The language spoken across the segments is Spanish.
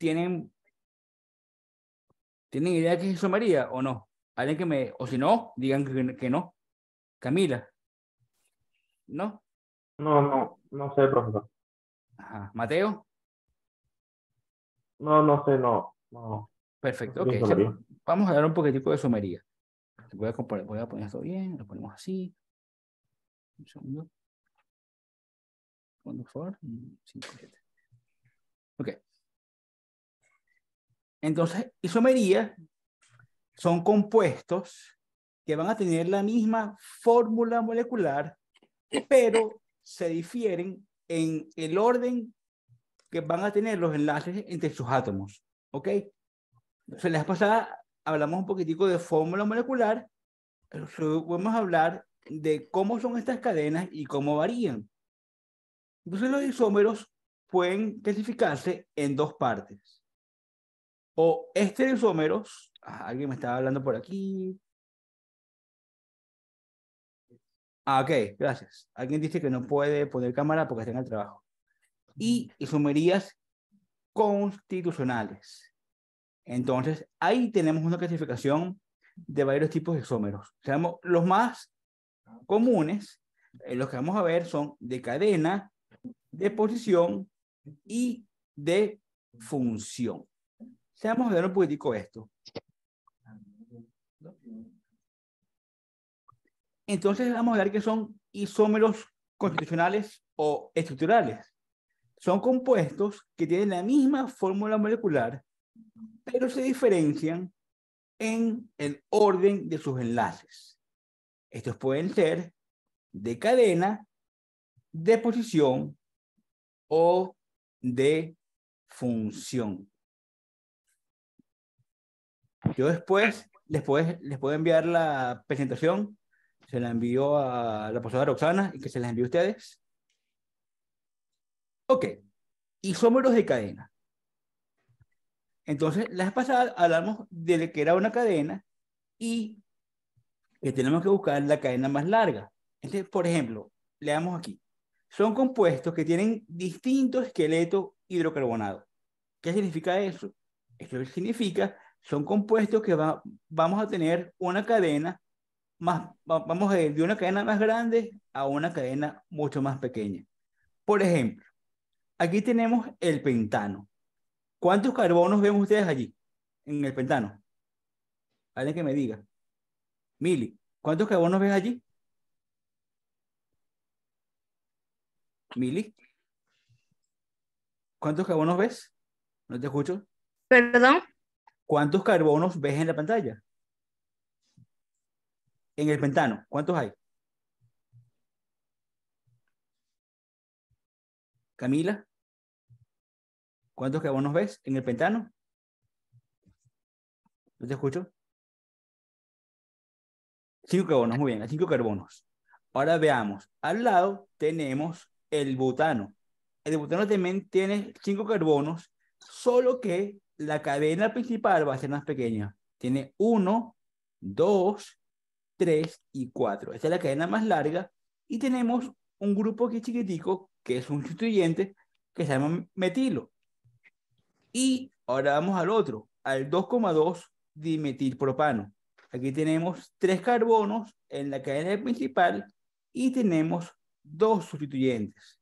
tienen, ¿tienen idea de qué es sumaría o no? Alguien que me, o si no, digan que, no. Camila. ¿No? No, no, no sé, profesor. Ajá. ¿Mateo? No, no sé, no. Perfecto, ok. Vamos a dar un poquitico de somería Voy a, voy a poner esto bien, lo ponemos así. Un segundo. Cuando mm, Ok. Entonces, isomerías son compuestos que van a tener la misma fórmula molecular, pero se difieren en el orden que van a tener los enlaces entre sus átomos. ¿Ok? Entonces, la vez hablamos un poquitico de fórmula molecular. pero Podemos hablar de cómo son estas cadenas y cómo varían. Entonces, los isómeros pueden clasificarse en dos partes o estereosómeros. Ah, alguien me estaba hablando por aquí. Ah, ok, gracias. Alguien dice que no puede poner cámara porque está en el trabajo. Y isomerías constitucionales. Entonces, ahí tenemos una clasificación de varios tipos de isómeros. los más comunes, eh, los que vamos a ver son de cadena, de posición y de función. Seamos a ver un poquitico esto. Entonces vamos a ver que son isómeros constitucionales o estructurales. Son compuestos que tienen la misma fórmula molecular, pero se diferencian en el orden de sus enlaces. Estos pueden ser de cadena, de posición o de función. Yo después les puedo, les puedo enviar la presentación, se la envío a la profesora Roxana y que se la envíe a ustedes. Ok, isómeros de cadena. Entonces, las pasadas hablamos de que era una cadena y que tenemos que buscar la cadena más larga. Entonces, por ejemplo, leamos aquí. Son compuestos que tienen distinto esqueleto hidrocarbonado. ¿Qué significa eso? Esto significa son compuestos que vamos a tener una cadena más, vamos a ir de una cadena más grande a una cadena mucho más pequeña. Por ejemplo, aquí tenemos el pentano. ¿Cuántos carbonos ven ustedes allí en el pentano? Alguien que me diga. Mili, ¿cuántos carbonos ves allí? Mili. ¿Cuántos carbonos ves? No te escucho. Perdón. ¿Cuántos carbonos ves en la pantalla? En el pentano, ¿cuántos hay? Camila, ¿cuántos carbonos ves en el pentano? ¿No te escucho? Cinco carbonos, muy bien, cinco carbonos. Ahora veamos, al lado tenemos el butano. El butano también tiene cinco carbonos, solo que la cadena principal va a ser más pequeña. Tiene 1, 2, 3 y 4. Esta es la cadena más larga. Y tenemos un grupo aquí chiquitico, que es un sustituyente, que se llama metilo. Y ahora vamos al otro, al 2,2 dimetilpropano. Aquí tenemos tres carbonos en la cadena principal y tenemos dos sustituyentes.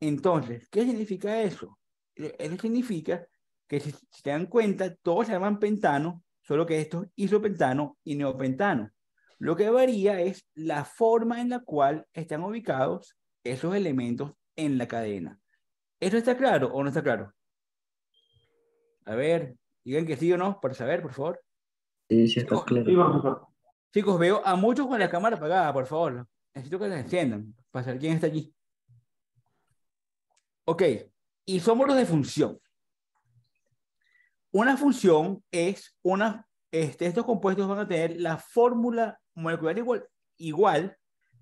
Entonces, ¿qué significa eso? Eso significa que si, se dan cuenta, todos se llaman pentano, solo que estos isopentano y neopentano. Lo que varía es la forma en la cual están ubicados esos elementos en la cadena. ¿Eso está claro o no está claro? A ver, digan que sí o no para saber, por favor. Sí, sí está claro. Chicos, veo a muchos con la cámara apagada, por favor. Necesito que las enciendan para saber quién está allí. Ok, los de función. Una función es una, este, estos compuestos van a tener la fórmula molecular igual,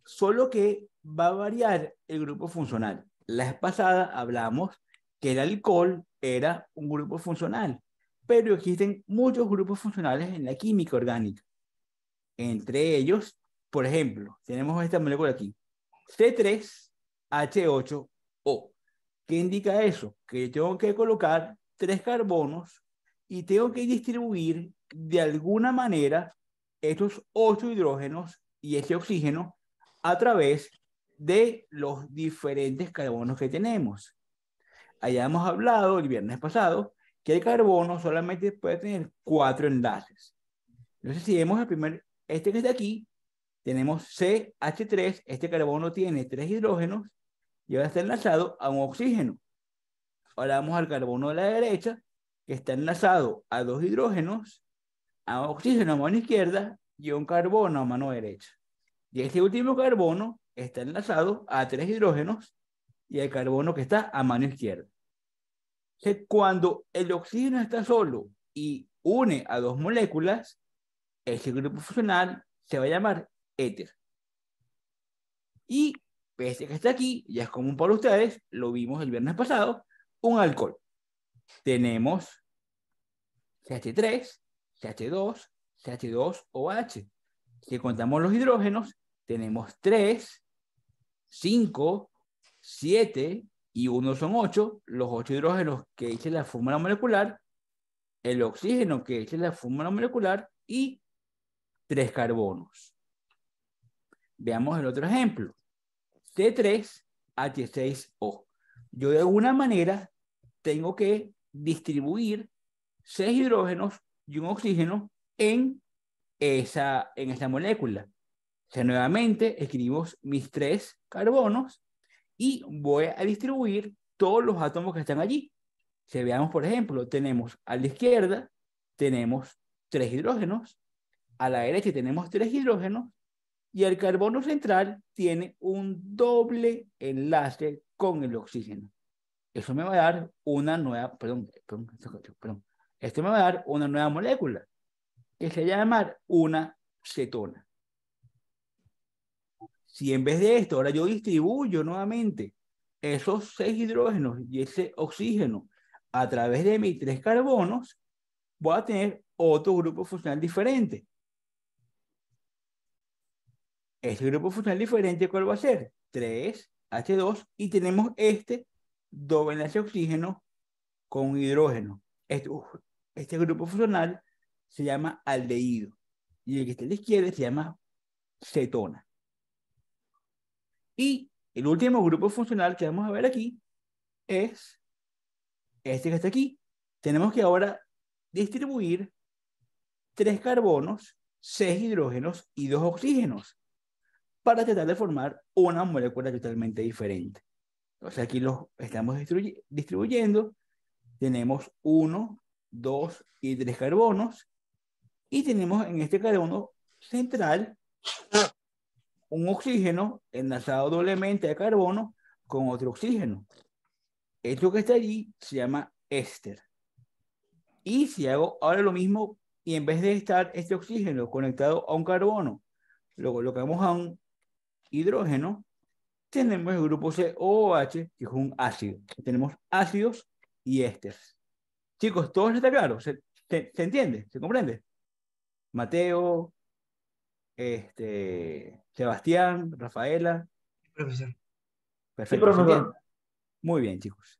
solo que va a variar el grupo funcional. La vez pasada hablamos que el alcohol era un grupo funcional, pero existen muchos grupos funcionales en la química orgánica. Entre ellos, por ejemplo, tenemos esta molécula aquí, C3H8O. ¿Qué indica eso? Que tengo que colocar tres carbonos y tengo que distribuir de alguna manera estos ocho hidrógenos y ese oxígeno a través de los diferentes carbonos que tenemos. Allá hemos hablado el viernes pasado que el carbono solamente puede tener cuatro enlaces. Entonces, si vemos el primer, este que está aquí, tenemos CH3, este carbono tiene tres hidrógenos y va a estar enlazado a un oxígeno. Ahora vamos al carbono de la derecha, que está enlazado a dos hidrógenos, a oxígeno a mano izquierda y a un carbono a mano derecha. Y este último carbono está enlazado a tres hidrógenos y el carbono que está a mano izquierda. cuando el oxígeno está solo y une a dos moléculas, ese grupo funcional se va a llamar éter. Y este que está aquí, ya es común para ustedes, lo vimos el viernes pasado, un alcohol tenemos CH3, CH2, CH2OH. Si contamos los hidrógenos, tenemos 3, 5, 7 y 1 son 8. Los 8 hidrógenos que dice la fórmula molecular, el oxígeno que dice la fórmula molecular y 3 carbonos. Veamos el otro ejemplo. C3H6O. Yo de alguna manera tengo que distribuir seis hidrógenos y un oxígeno en esa, en molécula. nuevamente escribimos mis tres carbonos y voy a distribuir todos los átomos que están allí. Si veamos, por ejemplo, tenemos a la izquierda, tenemos tres hidrógenos, a la derecha tenemos tres hidrógenos y el carbono central tiene un doble enlace con el oxígeno eso me va a dar una nueva, perdón, perdón, perdón, esto me va a dar una nueva molécula que se llama una cetona. Si en vez de esto, ahora yo distribuyo nuevamente esos seis hidrógenos y ese oxígeno a través de mis tres carbonos, voy a tener otro grupo funcional diferente. Ese grupo funcional diferente, ¿cuál va a ser? 3H2 y tenemos este doble de oxígeno con hidrógeno. Este, este, grupo funcional se llama aldehído y el que está a la izquierda se llama cetona. Y el último grupo funcional que vamos a ver aquí es este que está aquí. Tenemos que ahora distribuir tres carbonos, seis hidrógenos y dos oxígenos para tratar de formar una molécula totalmente diferente. Entonces aquí los estamos distribuyendo. Tenemos uno, dos y tres carbonos. Y tenemos en este carbono central un oxígeno enlazado doblemente a carbono con otro oxígeno. Esto que está allí se llama éster. Y si hago ahora lo mismo y en vez de estar este oxígeno conectado a un carbono, lo colocamos a un hidrógeno, tenemos el grupo H, que es un ácido. Tenemos ácidos y ésteres. Chicos, todo está claro. ¿Se, entiende? ¿Se comprende? Mateo, este, Sebastián, Rafaela. Profesor. Perfecto. Muy bien, chicos.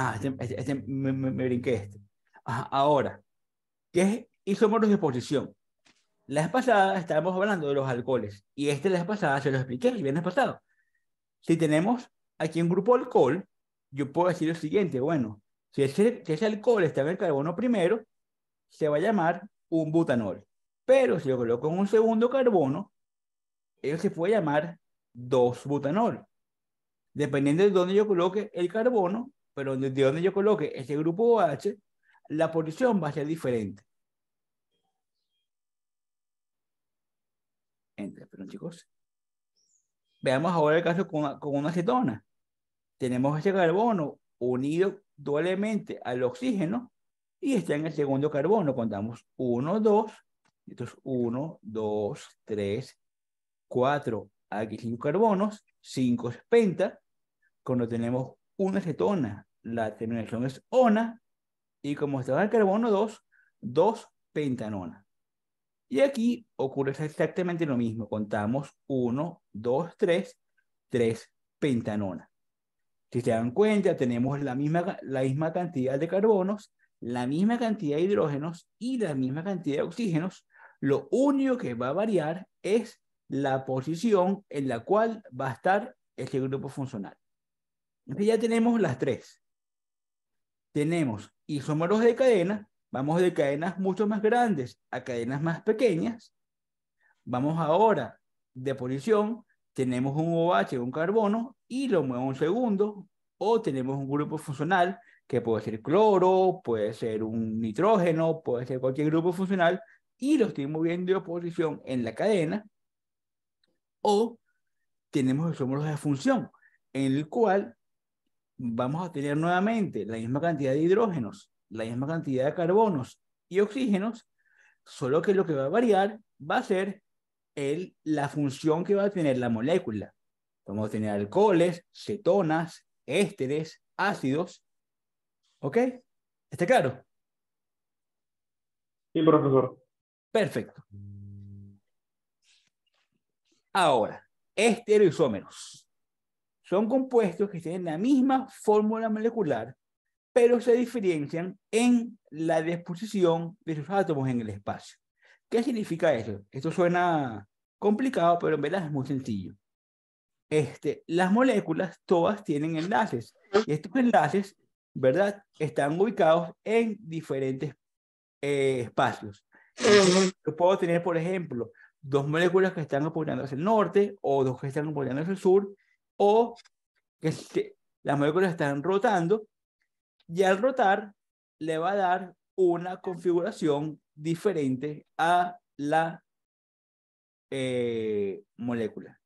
Ah, este, este, este me, brinqué este. ahora, ¿qué hicimos en de exposición? La vez pasada estábamos hablando de los alcoholes y este la vez pasada se lo expliqué el viernes pasado. Si tenemos aquí un grupo alcohol, yo puedo decir lo siguiente, bueno, si ese, alcohol está en el carbono primero, se va a llamar un butanol. Pero si lo coloco en un segundo carbono, él se puede llamar dos butanol Dependiendo de dónde yo coloque el carbono, pero de donde yo coloque ese grupo OH, la posición va a ser diferente. pero chicos, veamos ahora el caso con una, con acetona. Tenemos ese carbono unido doblemente al oxígeno y está en el segundo carbono. Contamos 1, 2, entonces 1, 2, 3, 4, aquí 5 carbonos, 5 es penta, cuando tenemos una acetona la terminación es ona y como estaba el carbono 2, 2 pentanona. Y aquí ocurre exactamente lo mismo. Contamos 1, 2, 3, 3 pentanona. Si se dan cuenta, tenemos la misma, la misma cantidad de carbonos, la misma cantidad de hidrógenos y la misma cantidad de oxígenos. Lo único que va a variar es la posición en la cual va a estar este grupo funcional. ya tenemos las tres tenemos isómeros de cadena, vamos de cadenas mucho más grandes a cadenas más pequeñas. Vamos ahora de posición, tenemos un OH, un carbono, y lo muevo un segundo, o tenemos un grupo funcional que puede ser cloro, puede ser un nitrógeno, puede ser cualquier grupo funcional, y lo estoy moviendo de posición en la cadena, o tenemos isómeros de función, en el cual vamos a tener nuevamente la misma cantidad de hidrógenos, la misma cantidad de carbonos y oxígenos, solo que lo que va a variar va a ser la función que va a tener la molécula. Vamos a tener alcoholes, cetonas, ésteres, ácidos. ¿Ok? ¿Está claro? Sí, profesor. Perfecto. Ahora, isómeros son compuestos que tienen la misma fórmula molecular, pero se diferencian en la disposición de sus átomos en el espacio. ¿Qué significa eso? Esto suena complicado, pero en verdad es muy sencillo. Este, las moléculas todas tienen enlaces y estos enlaces, ¿verdad? Están ubicados en diferentes eh, espacios. puedo tener, por ejemplo, dos moléculas que están apuntando hacia el norte o dos que están apuntando hacia el sur o que las moléculas están rotando y al rotar le va a dar una configuración diferente a la eh, molécula.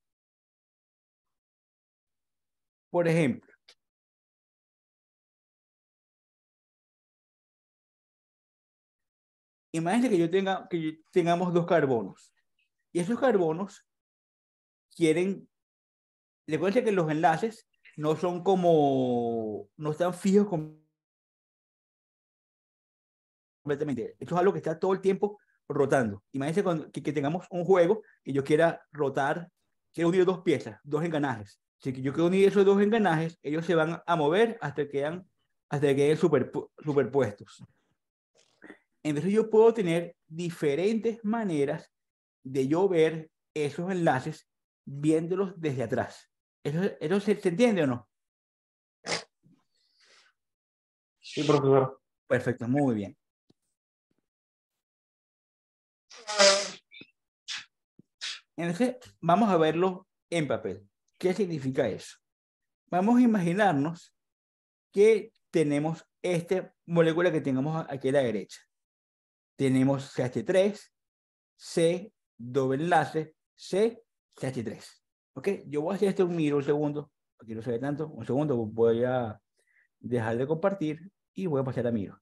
Por ejemplo, imagínense que yo tenga que tengamos dos carbonos y esos carbonos quieren le que los enlaces no son como, no están fijos completamente. Esto es algo que está todo el tiempo rotando. Imagínense que, que, tengamos un juego que yo quiera rotar, quiero unir dos piezas, dos engranajes. Si yo quiero unir esos dos engranajes, ellos se van a mover hasta que quedan, hasta que queden superpuestos. Entonces yo puedo tener diferentes maneras de yo ver esos enlaces viéndolos desde atrás eso se entiende o no? Sí, profesor. Perfecto, muy bien. Entonces, vamos a verlo en papel. ¿Qué significa eso? Vamos a imaginarnos que tenemos esta molécula que tengamos aquí a la derecha. Tenemos CH3, C, doble enlace, C, CH3. Ok, yo voy a hacer este un miro un segundo, aquí no se ve tanto, un segundo, voy a dejar de compartir y voy a pasar a miro.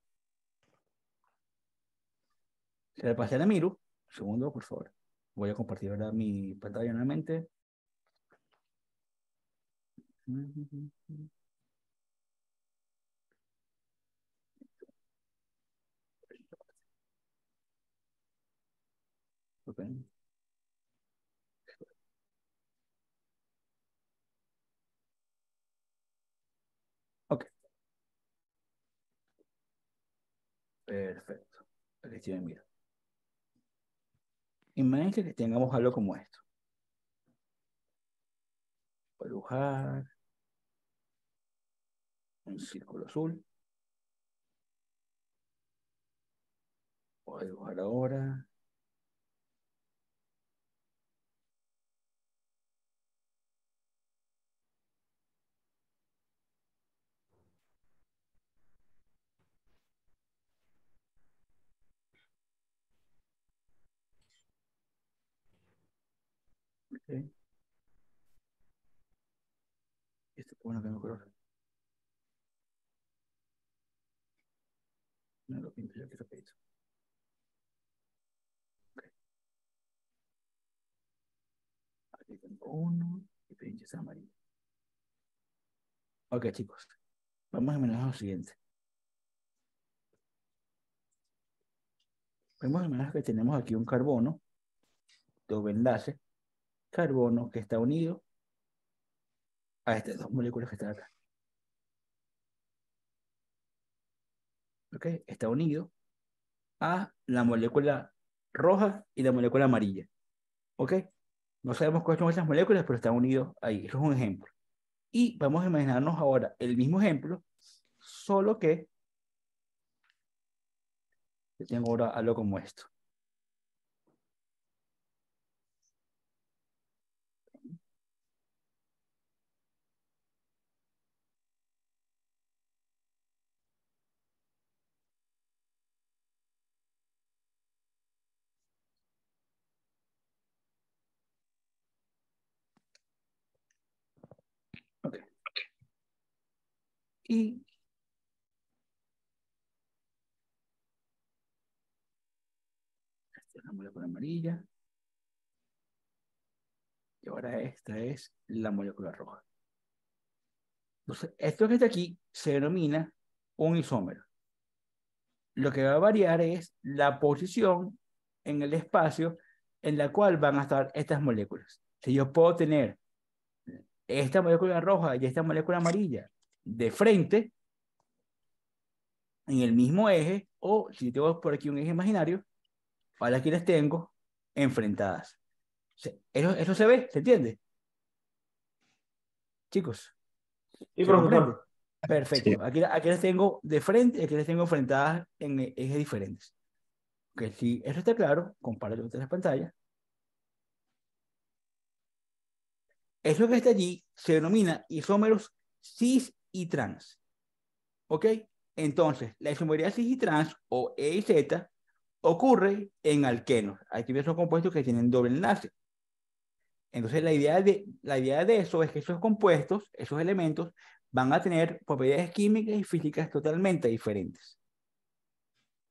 Se le pasé a miro, un segundo, por favor. Voy a compartir ahora mi pantalla nuevamente. Okay. Perfecto. Aquí que tengamos algo como esto. Voy a dibujar un círculo azul. Voy a dibujar ahora este es bueno que mejor. No lo pinto yo, que se esto. Okay. Aquí tengo uno y este pinches amarillo. Ok, chicos. Vamos a manejar lo siguiente. vemos que tenemos aquí un carbono, de enlace, carbono que está unido a estas dos moléculas que están acá. Está unido a la molécula roja y la molécula amarilla. ¿Ok? No sabemos cuáles son esas moléculas, pero están unidos ahí. Eso es un ejemplo. Y vamos a imaginarnos ahora el mismo ejemplo, solo que tengo ahora algo como esto. Y la molécula amarilla. Y ahora esta es la molécula roja. Entonces, esto que está aquí se denomina un isómero. Lo que va a variar es la posición en el espacio en la cual van a estar estas moléculas. Si yo puedo tener esta molécula roja y esta molécula amarilla de frente en el mismo eje o si tengo por aquí un eje imaginario, para aquí las tengo enfrentadas. Eso, se ve, ¿se entiende? Chicos. Y Perfecto. Aquí, aquí las tengo de frente, aquí las tengo enfrentadas en ejes diferentes. Que si eso está claro, compáralo con las pantallas. Eso que está allí se denomina isómeros cis y trans. ¿Ok? Entonces, la cis y trans o E y Z ocurre en alquenos. Hay esos compuestos que tienen doble enlace. Entonces, la idea, de, la idea de eso es que esos compuestos, esos elementos, van a tener propiedades químicas y físicas totalmente diferentes.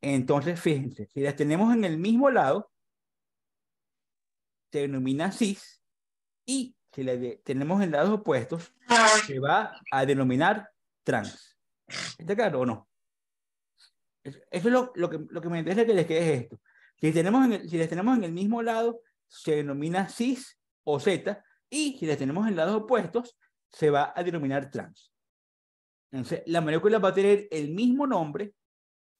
Entonces, fíjense, si las tenemos en el mismo lado, se denomina cis, y si las tenemos en lados opuestos, se va a denominar trans. ¿Está claro o no? Eso es lo, que, lo que me interesa que les quede esto. Si, tenemos si les tenemos en el mismo lado, se denomina cis o z, y si les tenemos en lados opuestos, se va a denominar trans. Entonces, la molécula va a tener el mismo nombre,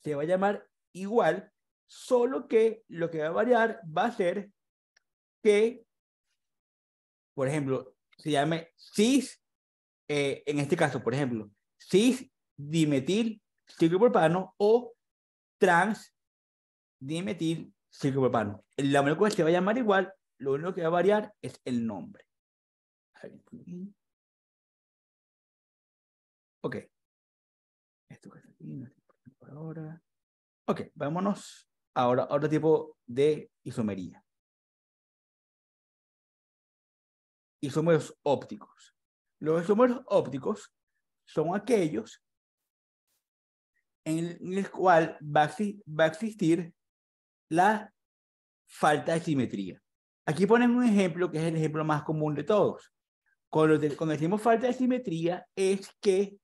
se va a llamar igual, solo que lo que va a variar va a ser que, por ejemplo, se llame cis eh, en este caso, por ejemplo, cis dimetil ciclopropano o trans dimetil ciclopropano. La molécula se va a llamar igual, lo único que va a variar es el nombre. Ok. Esto que está no por ahora. Ok, vámonos ahora a otro tipo de isomería. Isomeros ópticos. Los isómeros ópticos son aquellos en los cuales va a existir la falta de simetría. Aquí ponen un ejemplo que es el ejemplo más común de todos. Cuando, decimos falta de simetría es que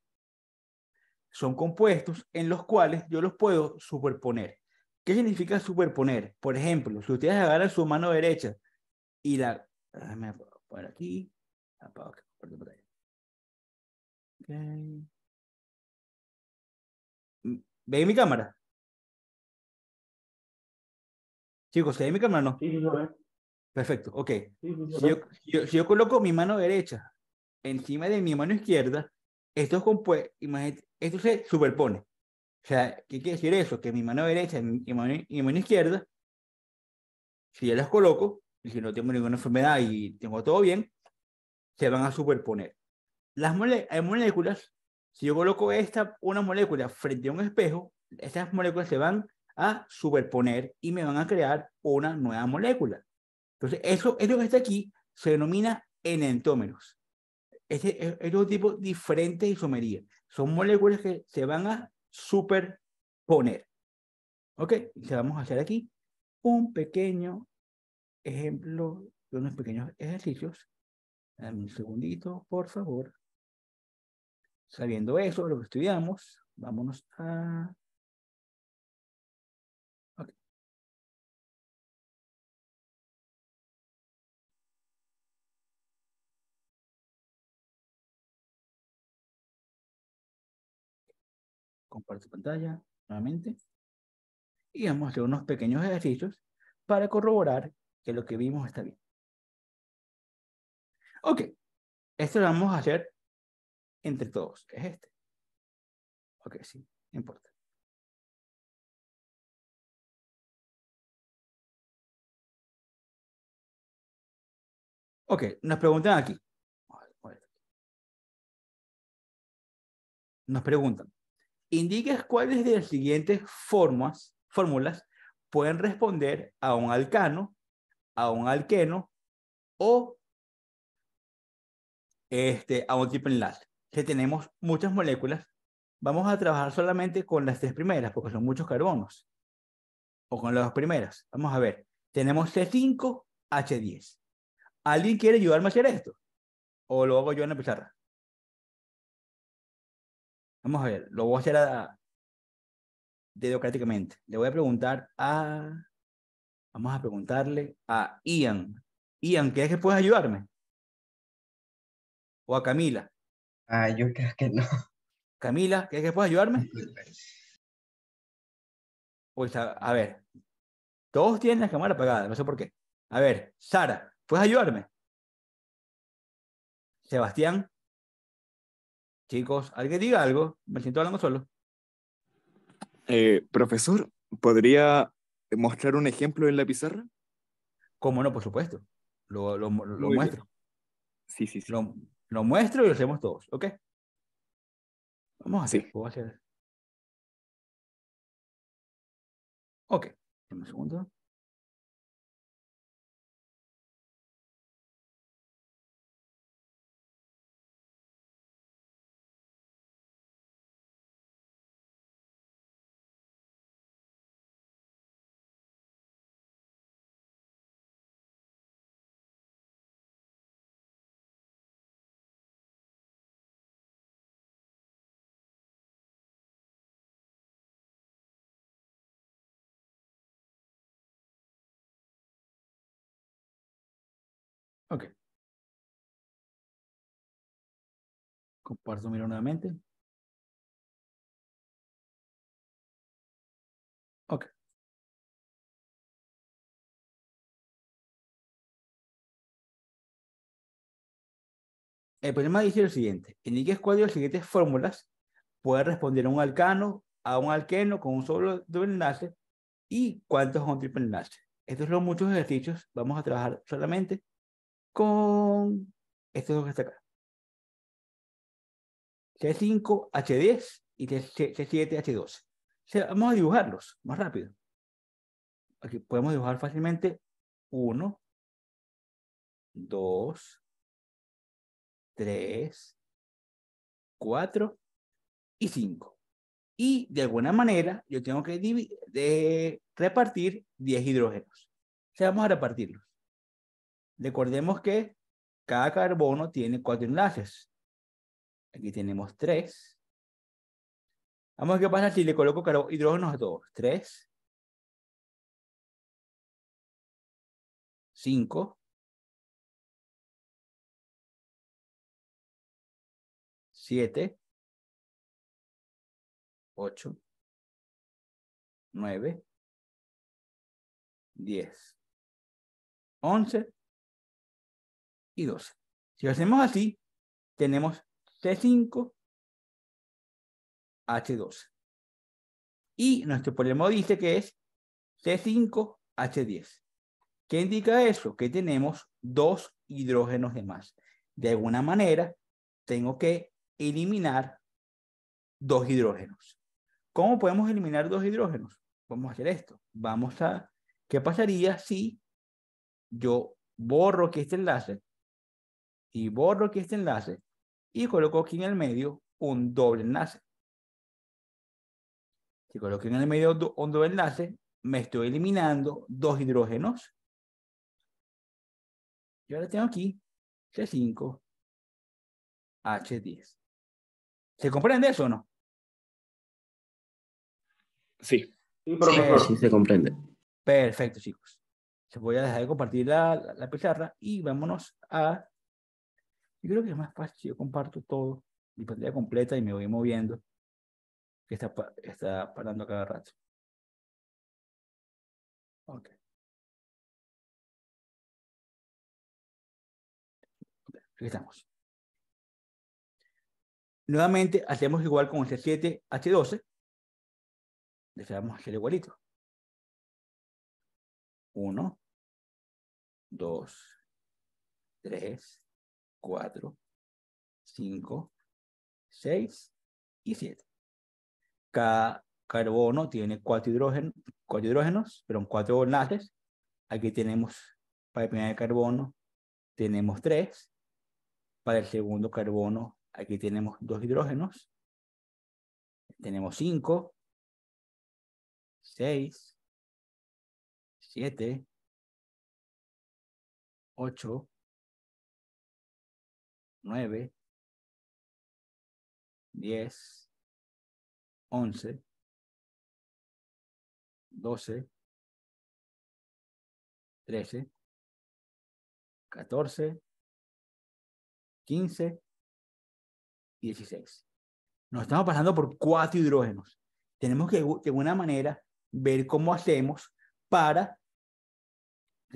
son compuestos en los cuales yo los puedo superponer. ¿Qué significa superponer? Por ejemplo, si ustedes agarran su mano derecha y la... Por aquí. Mm, ¿Veis mi cámara? Chicos, ¿se ve mi cámara no? Sí, sí, Perfecto, ok. si, yo, coloco mi mano derecha encima de mi mano izquierda, esto, esto se superpone. O sea, ¿qué quiere decir eso? Que mi mano derecha y mi mano, mi mano izquierda, si yo las coloco, y si no tengo ninguna enfermedad y tengo todo bien, se van a superponer las moléculas, si yo coloco esta, una molécula frente a un espejo, estas moléculas se van a superponer y me van a crear una nueva molécula. Entonces, eso es que está aquí, se denomina enentómeros. Este es, otro un tipo diferente de isomería. Son moléculas que se van a superponer. ¿Ok? Entonces vamos a hacer aquí un pequeño ejemplo de unos pequeños ejercicios. un segundito, por favor. Sabiendo eso, lo que estudiamos, vámonos a... Okay. pantalla nuevamente. Y vamos a hacer unos pequeños ejercicios para corroborar que lo que vimos está bien. Ok, esto lo vamos a hacer entre todos. Es este. Ok, sí, no importa. Ok, nos preguntan aquí. Nos preguntan, indiques cuáles de las siguientes formas, fórmulas pueden responder a un alcano, a un alqueno o este, a un tipo enlace tenemos muchas moléculas, vamos a trabajar solamente con las tres primeras, porque son muchos carbonos. O con las dos primeras. Vamos a ver. Tenemos C5, H10. ¿Alguien quiere ayudarme a hacer esto? ¿O lo hago yo en la pizarra? Vamos a ver, lo voy a hacer a... dedocráticamente. Le voy a preguntar a... Vamos a preguntarle a Ian. Ian, es que puedes ayudarme? O a Camila. Ay, ah, yo creo que no. Camila, ¿qué, que puedes ayudarme? Pues a ver, todos tienen la cámara apagada, no sé por qué. A ver, Sara, ¿puedes ayudarme? Sebastián, chicos, alguien diga algo, me siento hablando solo. Eh, profesor, ¿podría mostrar un ejemplo en la pizarra? ¿Cómo no? Por supuesto. Lo, muestro. Sí, sí, sí. Lo muestro y lo hacemos todos, ¿ok? Vamos así. Ok, un segundo. Ok. Comparto miro nuevamente. Ok. El problema dice lo siguiente. En cuál de las siguientes fórmulas puede responder a un alcano, a un alqueno con un solo doble enlace y cuántos con triple enlace. Estos son muchos ejercicios. Vamos a trabajar solamente con estos dos que está acá. C5, H10 y C7, H12. vamos a dibujarlos más rápido. Aquí podemos dibujar fácilmente 1, 2, 3, 4 y 5. Y de alguna manera yo tengo que repartir 10 hidrógenos. O sea, vamos a repartirlos. Recordemos que cada carbono tiene cuatro enlaces. Aquí tenemos tres. Vamos a ver qué pasa si le coloco hidrógenos a dos. Tres. Cinco. Siete. Ocho. Nueve. Diez. Once y Si lo hacemos así, tenemos C5, h 2 Y nuestro problema dice que es C5, H10. ¿Qué indica eso? Que tenemos dos hidrógenos de más. De alguna manera, tengo que eliminar dos hidrógenos. ¿Cómo podemos eliminar dos hidrógenos? Vamos a hacer esto. Vamos a... ¿Qué pasaría si yo borro aquí este enlace y borro aquí este enlace y coloco aquí en el medio un doble enlace. Si coloco en el medio un doble enlace, me estoy eliminando dos hidrógenos. Y ahora tengo aquí C5, H10. ¿Se comprende eso o no? Sí. Sí, se comprende. Perfecto, chicos. Se voy a dejar de compartir la pizarra y vámonos a yo creo que es más fácil yo comparto todo, mi pantalla completa y me voy moviendo, que está, está parando cada rato. Ok. Aquí estamos. Nuevamente hacemos igual con el C7, H12. Deseamos hacer igualito. Uno, dos, tres, 4, 5, 6 y 7. Cada carbono tiene 4 hidrógeno, cuatro hidrógenos, pero 4 enlaces. Aquí tenemos para el primer carbono, tenemos 3. Para el segundo carbono, aquí tenemos 2 hidrógenos. Tenemos 5, 6, 7, 8, 9, 10, 11, 12, 13, 14, 15 16. Nos estamos pasando por cuatro hidrógenos. Tenemos que, de alguna manera, ver cómo hacemos para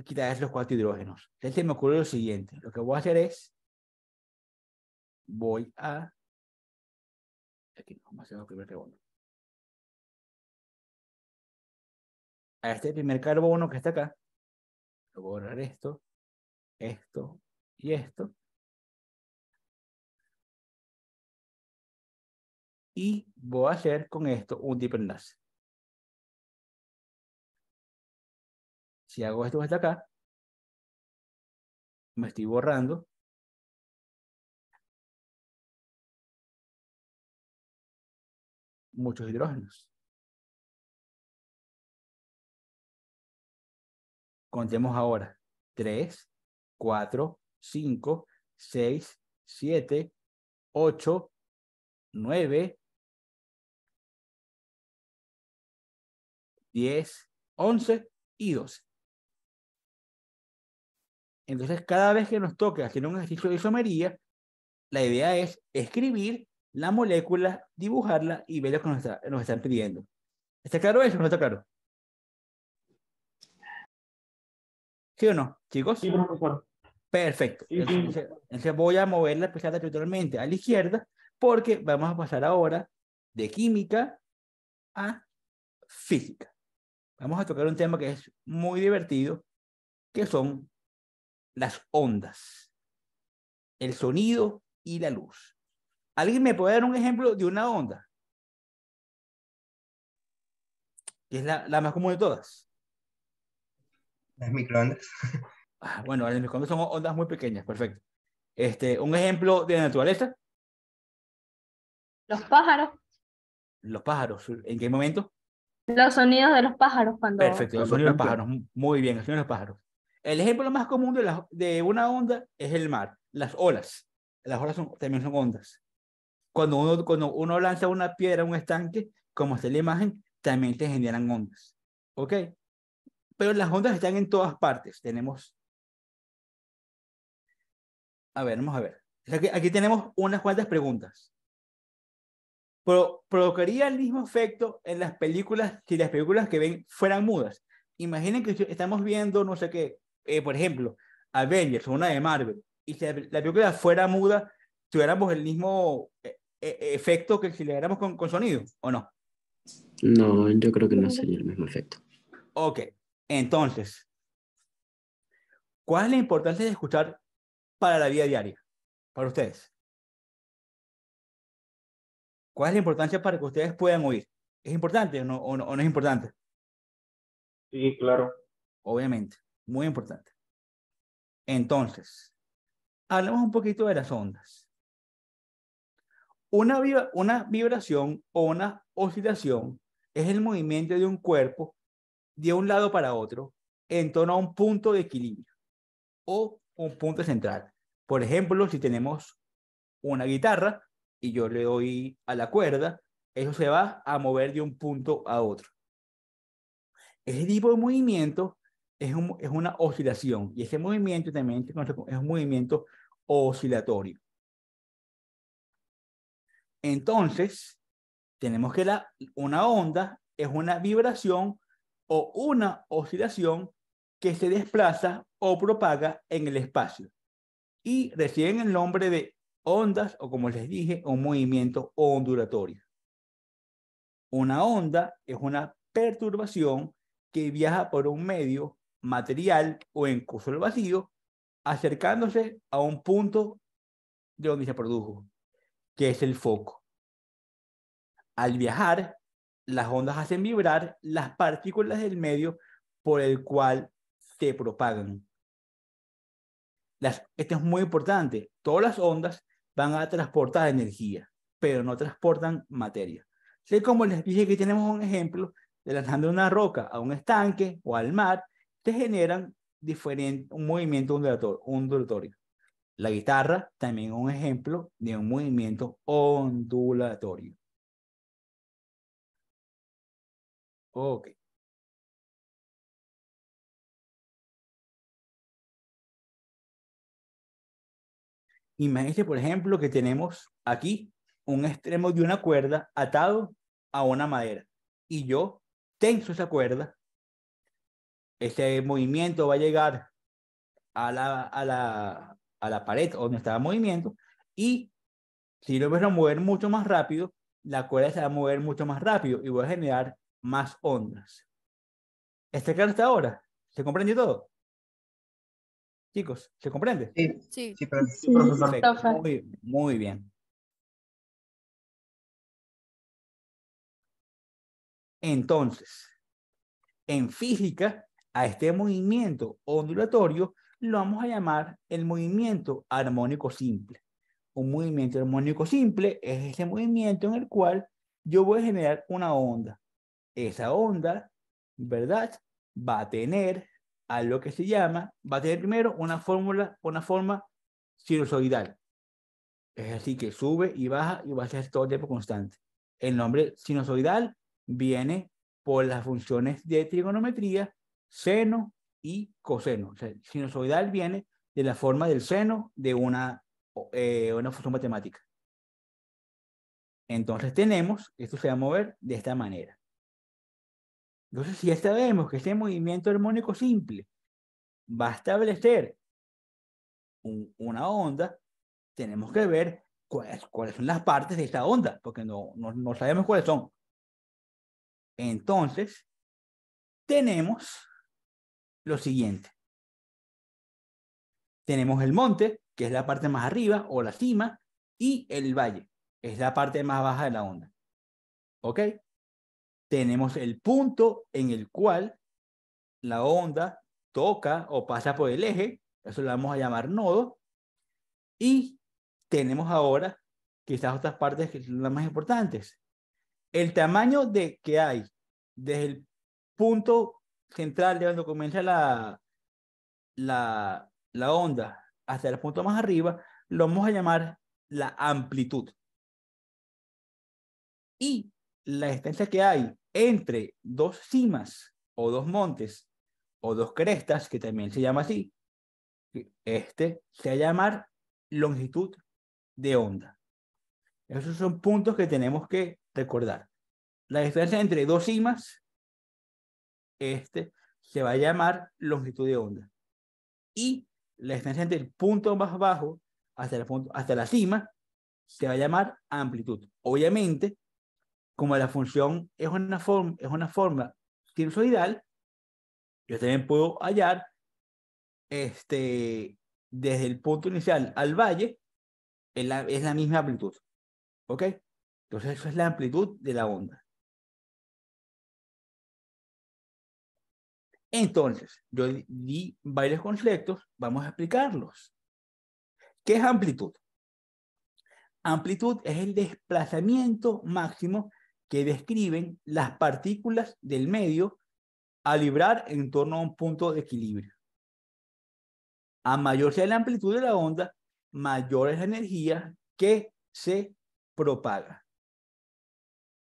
quitar esos cuatro hidrógenos. Entonces me ocurre lo siguiente. Lo que voy a hacer es voy a... Aquí no, vamos a hacer primer carbono. A este primer carbono que está acá, voy a borrar esto, esto y esto. Y voy a hacer con esto un tipo enlace. Si hago esto hasta acá, me estoy borrando muchos hidrógenos. Contemos ahora. 3, 4, 5, 6, 7, 8, 9, 10, 11 y 12. Entonces, cada vez que nos toque hacer un ejercicio de isomería, la idea es escribir la molécula, dibujarla y ver lo que nos, están pidiendo. ¿Está claro eso no está claro? ¿Sí o no, chicos? Sí, Perfecto. Entonces, voy a mover la pizarra totalmente a la izquierda porque vamos a pasar ahora de química a física. Vamos a tocar un tema que es muy divertido, que son las ondas, el sonido y la luz. ¿Alguien me puede dar un ejemplo de una onda? ¿Qué es la, más común de todas. Las microondas. Ah, bueno, las microondas son ondas muy pequeñas, perfecto. Este, un ejemplo de naturaleza. Los pájaros. Los pájaros, ¿en qué momento? Los sonidos de los pájaros cuando. Perfecto, los sonidos de los pájaros. Muy bien, los sonidos de los pájaros. El ejemplo más común de, una onda es el mar, las olas. Las olas también son ondas cuando uno, uno lanza una piedra a un estanque, como está la imagen, también te generan ondas. ¿Ok? Pero las ondas están en todas partes. Tenemos... A ver, vamos a ver. Aquí, aquí tenemos unas cuantas preguntas. ¿Provocaría el mismo efecto en las películas si las películas que ven fueran mudas? Imaginen que estamos viendo, no sé qué, eh, por ejemplo, Avengers, una de Marvel, y si la película fuera muda, tuviéramos el mismo, eh, e-, efecto que si le con, sonido, ¿o no? No, yo creo que no sería el mismo efecto. Ok, entonces, ¿cuál es la importancia de escuchar para la vida diaria, para ustedes? ¿Cuál es la importancia para que ustedes puedan oír? ¿Es importante o no, o no es importante? Sí, claro. Obviamente, muy importante. Entonces, Hablemos un poquito de las ondas. Una, vibración o una oscilación es el movimiento de un cuerpo de un lado para otro en torno a un punto de equilibrio o un punto central. Por ejemplo, si tenemos una guitarra y yo le doy a la cuerda, eso se va a mover de un punto a otro. Ese tipo de movimiento es, es una oscilación y ese movimiento también es un movimiento oscilatorio. Entonces, tenemos que una onda es una vibración o una oscilación que se desplaza o propaga en el espacio y reciben el nombre de ondas o como les dije, un movimiento ondulatorio. Una onda es una perturbación que viaja por un medio material o incluso el vacío, acercándose a un punto de donde se produjo que es el foco. Al viajar, las ondas hacen vibrar las partículas del medio por el cual se propagan. esto es muy importante. Todas las ondas van a transportar energía, pero no transportan materia. Sé como les dije que tenemos un ejemplo de lanzando una roca a un estanque o al mar, te generan un movimiento ondulatorio. ondulatorio. La guitarra también es un ejemplo de un movimiento ondulatorio. Ok. Imagínense, por ejemplo, que tenemos aquí un extremo de una cuerda atado a una madera y yo tenso esa cuerda. Ese movimiento va a llegar a la, a la, a la pared donde estaba en movimiento y si lo voy a mover mucho más rápido, la cuerda se va a mover mucho más rápido y voy a generar más ondas. ¿Está claro hasta ahora? ¿Se comprende todo? Chicos, ¿se comprende? Sí, sí, muy bien. Entonces, en física, a este movimiento ondulatorio lo vamos a llamar el movimiento armónico simple. Un movimiento armónico simple es ese movimiento en el cual yo voy a generar una onda. Esa onda, ¿verdad? Va a tener a lo que se llama, va a tener primero una fórmula, una forma sinusoidal. Es así que sube y baja y va a ser todo el tiempo constante. El nombre sinusoidal viene por las funciones de trigonometría, seno, y coseno. O sea, sinusoidal viene de la forma del seno de una, eh, una función matemática. Entonces tenemos, esto se va a mover de esta manera. Entonces, si ya sabemos que este movimiento armónico simple va a establecer una onda, tenemos que ver cuáles, cuáles, son las partes de esta onda, porque no, no, no sabemos cuáles son. Entonces, tenemos lo siguiente. Tenemos el monte, que es la parte más arriba o la cima, y el valle, es la parte más baja de la onda. ¿Ok? Tenemos el punto en el cual la onda toca o pasa por el eje, eso lo vamos a llamar nodo, y tenemos ahora quizás otras partes que son las más importantes. El tamaño de que hay desde el punto central de donde comienza la, la, la onda hasta el punto más arriba, lo vamos a llamar la amplitud. Y la distancia que hay entre dos cimas o dos montes o dos crestas, que también se llama así, este se va a llamar longitud de onda. Esos son puntos que tenemos que recordar. La distancia entre dos cimas este se va a llamar longitud de onda. Y la entre del punto más bajo hasta, el punto, hasta la cima se va a llamar amplitud. Obviamente, como la función es una, forma es una forma sinusoidal, yo también puedo hallar este, desde el punto inicial al valle es la, es la misma amplitud. ¿Ok? Entonces, eso es la amplitud de la onda. Entonces, yo di varios conceptos, vamos a explicarlos. ¿Qué es amplitud? Amplitud es el desplazamiento máximo que describen las partículas del medio a librar en torno a un punto de equilibrio. A mayor sea la amplitud de la onda, mayor es la energía que se propaga.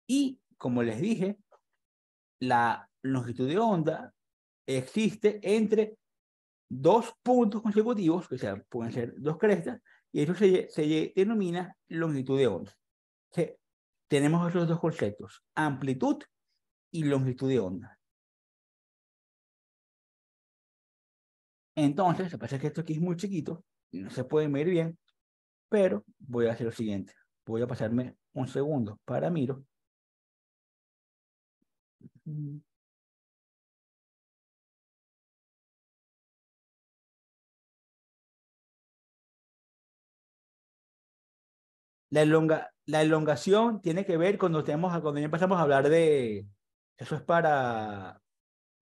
Y, como les dije, la longitud de onda existe entre dos puntos consecutivos, que sea, pueden ser dos crestas, y eso se, denomina longitud de onda. tenemos esos dos conceptos, amplitud y longitud de onda. Entonces, lo que pasa que esto aquí es muy chiquito, y no se puede medir bien, pero voy a hacer lo siguiente. Voy a pasarme un segundo para miro. La, elongación tiene que ver cuando, tenemos, cuando ya empezamos a hablar de, eso es para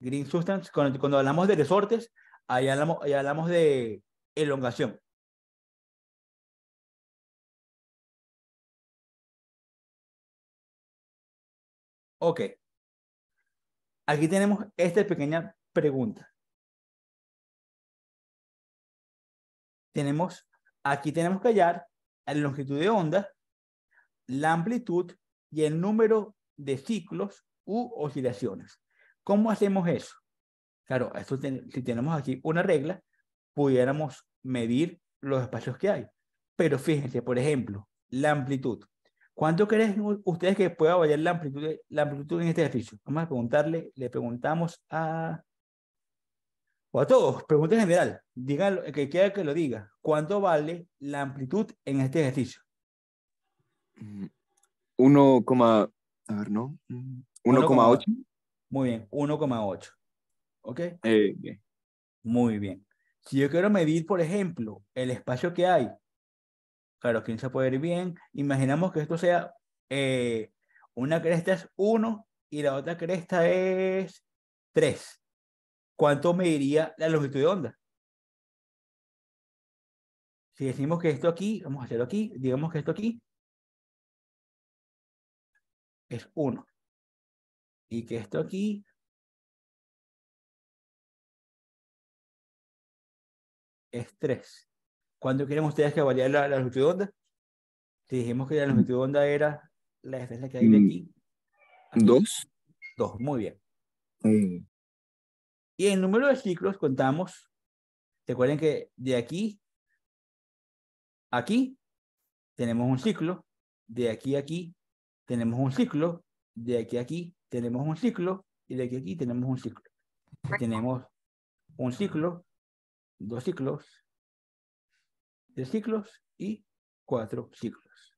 Green Substance, cuando, hablamos de resortes, ahí hablamos, hablamos de elongación. Ok. Aquí tenemos esta pequeña pregunta. Tenemos, aquí tenemos que hallar la longitud de onda, la amplitud y el número de ciclos u oscilaciones. ¿Cómo hacemos eso? Claro, esto si tenemos aquí una regla, pudiéramos medir los espacios que hay. Pero fíjense, por ejemplo, la amplitud. ¿Cuánto creen ustedes que pueda variar la amplitud, la amplitud en este ejercicio? Vamos a preguntarle, le preguntamos a a todos, pregunta en general, díganlo, que quiera que lo diga, ¿cuánto vale la amplitud en este ejercicio? 1, mm, a ver, ¿no? 1,8. Mm, Muy bien, 1,8. ¿Ok? Eh, Muy bien. Si yo quiero medir, por ejemplo, el espacio que hay, claro, ¿quién se puede ir bien? Imaginamos que esto sea, eh, una cresta es 1 y la otra cresta es 3. ¿cuánto mediría la longitud de onda? Si decimos que esto aquí, vamos a hacerlo aquí, digamos que esto aquí es 1. Y que esto aquí es 3. ¿Cuánto quieren ustedes que valiera la, longitud de onda? Si dijimos que la longitud de onda era la defensa que hay de mm, aquí. 2. 2, muy bien. Eh, y en número de ciclos contamos, recuerden que de aquí a aquí tenemos un ciclo, de aquí a aquí tenemos un ciclo, de aquí a aquí tenemos un ciclo y de aquí a aquí tenemos un ciclo. tenemos un ciclo, dos ciclos, tres ciclos y cuatro ciclos.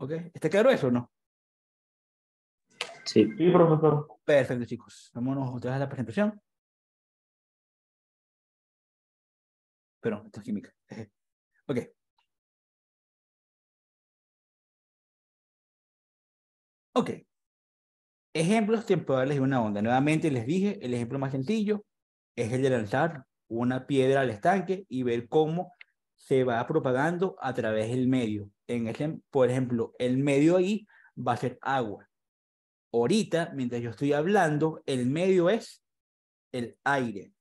¿Ok? ¿Está claro eso o no? Sí. Sí, profesor. Perfecto, chicos. Vámonos vez a la presentación. pero esto es química. ok. Ok. Ejemplos temporales de una onda. Nuevamente les dije, el ejemplo más sencillo es el de lanzar una piedra al estanque y ver cómo se va propagando a través del medio. En este, por ejemplo, el medio ahí va a ser agua. Ahorita, mientras yo estoy hablando, el medio es el aire.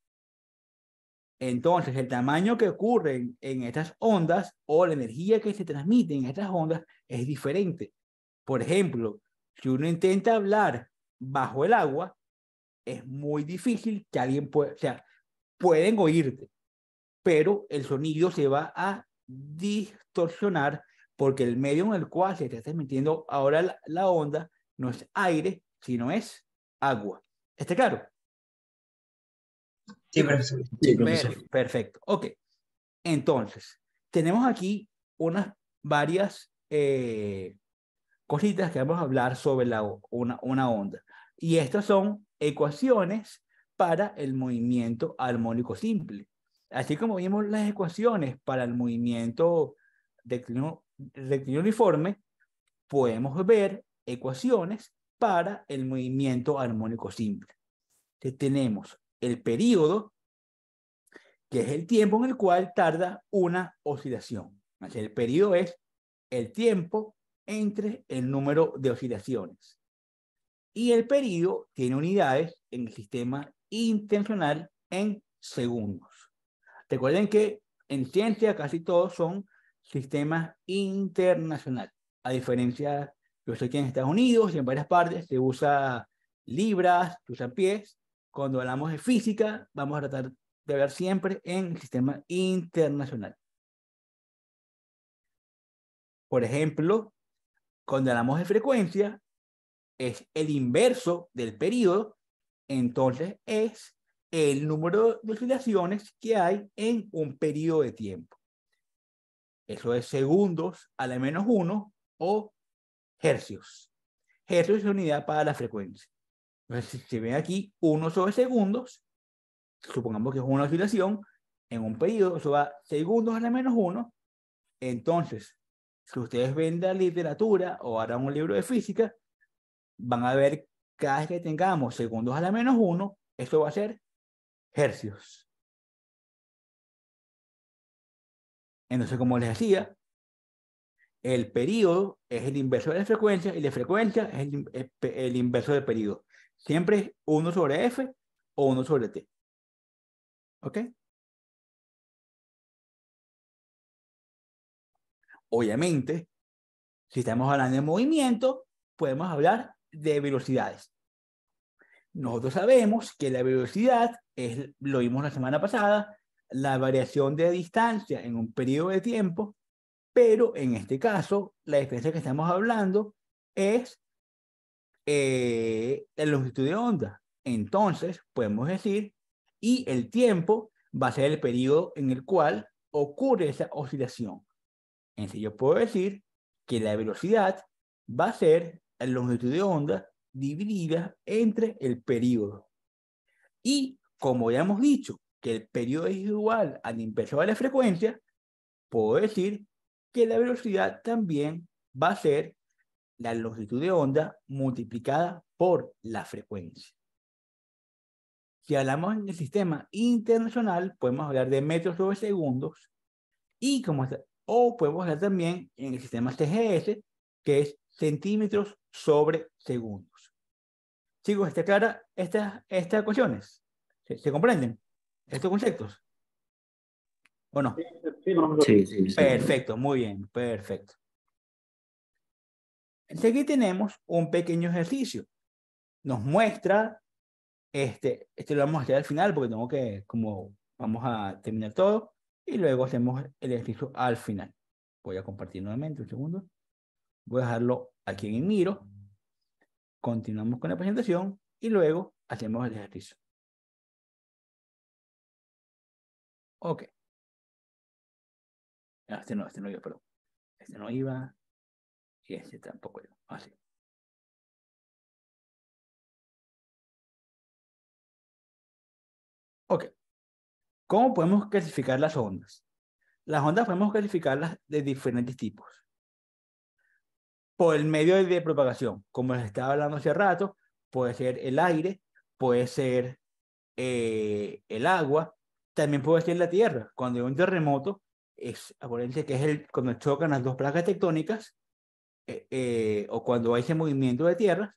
Entonces, el tamaño que ocurre en, estas ondas o la energía que se transmite en estas ondas es diferente. Por ejemplo, si uno intenta hablar bajo el agua, es muy difícil que alguien pueda, o sea, pueden oírte, pero el sonido se va a distorsionar porque el medio en el cual se está transmitiendo ahora la onda no es aire, sino es agua. ¿Está claro? Perfecto. Ok. Entonces, tenemos aquí unas varias eh, cositas que vamos a hablar sobre la, una, una onda. Y estas son ecuaciones para el movimiento armónico simple. Así como vimos las ecuaciones para el movimiento rectilíneo, uniforme, podemos ver ecuaciones para el movimiento armónico simple. que tenemos el periodo, que es el tiempo en el cual tarda una oscilación. El periodo es el tiempo entre el número de oscilaciones. Y el periodo tiene unidades en el sistema intencional en segundos. Recuerden que en ciencia casi todos son sistemas internacionales. A diferencia, yo sé que en Estados Unidos y en varias partes se usa libras, se usan pies, cuando hablamos de física, vamos a tratar de hablar siempre en el sistema internacional. Por ejemplo, cuando hablamos de frecuencia, es el inverso del periodo, entonces es el número de oscilaciones que hay en un periodo de tiempo. Eso es segundos a la menos uno o hercios. Hercios es unidad para la frecuencia. Entonces, si se ve aquí 1 sobre segundos, supongamos que es una oscilación, en un periodo, eso va segundos a la menos 1. Entonces, si ustedes ven la literatura o harán un libro de física, van a ver cada vez que tengamos segundos a la menos 1, eso va a ser hercios. Entonces, como les decía, el periodo es el inverso de la frecuencia y la frecuencia es el, el inverso del periodo. Siempre es 1 sobre f o 1 sobre t. ¿Ok? Obviamente, si estamos hablando de movimiento, podemos hablar de velocidades. Nosotros sabemos que la velocidad es, lo vimos la semana pasada, la variación de distancia en un periodo de tiempo, pero en este caso, la diferencia que estamos hablando es eh, la longitud de onda. Entonces, podemos decir, y el tiempo va a ser el periodo en el cual ocurre esa oscilación. Entonces, yo puedo decir que la velocidad va a ser la longitud de onda dividida entre el periodo. Y como ya hemos dicho que el periodo es igual al inversor de la frecuencia, puedo decir que la velocidad también va a ser la longitud de onda multiplicada por la frecuencia. Si hablamos en el sistema internacional, podemos hablar de metros sobre segundos y como o podemos hablar también en el sistema TGS, que es centímetros sobre segundos. ¿Sigo? ¿está clara estas, estas cuestiones? ¿Se, comprenden estos conceptos? ¿O no? sí, sí. Perfecto, muy bien, perfecto. Entonces aquí tenemos un pequeño ejercicio. Nos muestra, este, este lo vamos a hacer al final porque tengo que, como vamos a terminar todo, y luego hacemos el ejercicio al final. Voy a compartir nuevamente un segundo. Voy a dejarlo aquí en miro. Continuamos con la presentación y luego hacemos el ejercicio. Ok. Ah, este no, este no iba, perdón. Este no iba. Este tampoco Así. Ok. ¿Cómo podemos clasificar las ondas? Las ondas podemos clasificarlas de diferentes tipos. Por el medio de propagación, como les estaba hablando hace rato, puede ser el aire, puede ser eh, el agua, también puede ser la tierra. Cuando hay un terremoto, es, aparente que es el, cuando chocan las dos placas tectónicas, eh, eh, o cuando hay ese movimiento de tierra,